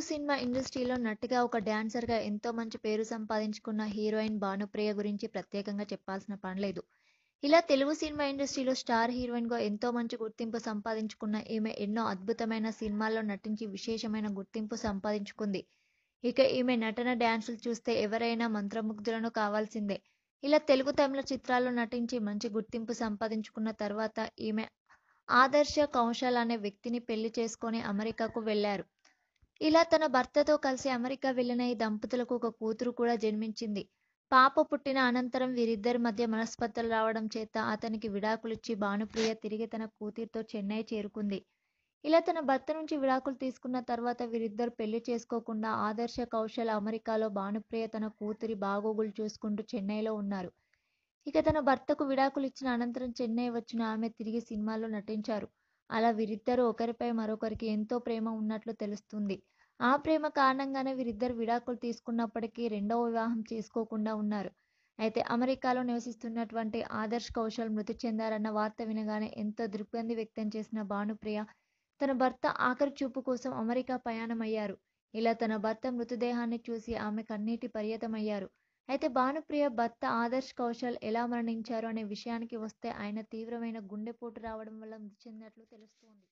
Telugu cinema ఇండస్ట్రీలో నటిగా ఒక గా ఎంతో మంచి పేరు సంపాదించుకున్న హీరోయిన్ భానుప్రియ గురించి ప్రత్యేకంగా చెప్పాల్సిన పని ఇలా తెలుగు సినిమా ఇండస్ట్రీలో స్టార్ హీరోయిన్గా ఎంతో మంచి గుర్తింపు సంపాదించుకున్న ఈమె ఎన్నో అద్భుతమైన సినిమాల్లో నటించి విశేషమైన గుర్తింపు సంపాదించుకుంది ఇక ఈమె నటన డ్యాన్సులు చూస్తే ఎవరైనా మంత్రముగ్ధులను కావాల్సిందే ఇలా తెలుగు తమిళ చిత్రాల్లో నటించి మంచి గుర్తింపు సంపాదించుకున్న తర్వాత ఈమె ఆదర్శ కౌశల్ అనే వ్యక్తిని పెళ్లి చేసుకొని అమెరికాకు వెళ్లారు ఇలా తన భర్తతో కలిసి అమెరికా వెళ్ళిన ఈ దంపతులకు ఒక కూతురు కూడా జన్మించింది పాప పుట్టిన అనంతరం వీరిద్దరి మధ్య మనస్పర్ధలు రావడం చేత అతనికి విడాకులిచ్చి భానుప్రియ తిరిగి తన కూతురితో చెన్నై చేరుకుంది ఇలా తన భర్త నుంచి విడాకులు తీసుకున్న తర్వాత వీరిద్దరు పెళ్లి చేసుకోకుండా ఆదర్శ కౌశల్ అమెరికాలో భానుప్రియ తన కూతురి బాగోగులు చూసుకుంటూ చెన్నైలో ఉన్నారు ఇక తన భర్తకు విడాకులు ఇచ్చిన అనంతరం చెన్నై వచ్చిన ఆమె తిరిగి సినిమాలో నటించారు అలా వీరిద్దరూ ఒకరిపై మరొకరికి ఎంతో ప్రేమ ఉన్నట్లు తెలుస్తుంది ఆ ప్రేమ కారణంగానే వీరిద్దరు విడాకులు తీసుకున్నప్పటికీ రెండవ వివాహం చేసుకోకుండా ఉన్నారు అయితే అమెరికాలో నివసిస్తున్నటువంటి ఆదర్శ్ కౌశల్ మృతి చెందారన్న వార్త వినగానే ఎంతో దృగ్బంధి వ్యక్తం చేసిన భానుప్రియ తన భర్త ఆఖరి చూపు కోసం అమెరికా ప్రయాణమయ్యారు ఇలా తన భర్త మృతదేహాన్ని చూసి ఆమె కన్నీటి పర్యతమయ్యారు అయితే భానుప్రియ భర్త ఆదర్శ్ కౌశల్ ఎలా మరణించారు అనే విషయానికి వస్తే ఆయన తీవ్రమైన గుండెపోటు రావడం వల్ల మృతి చెందినట్లు తెలుస్తోంది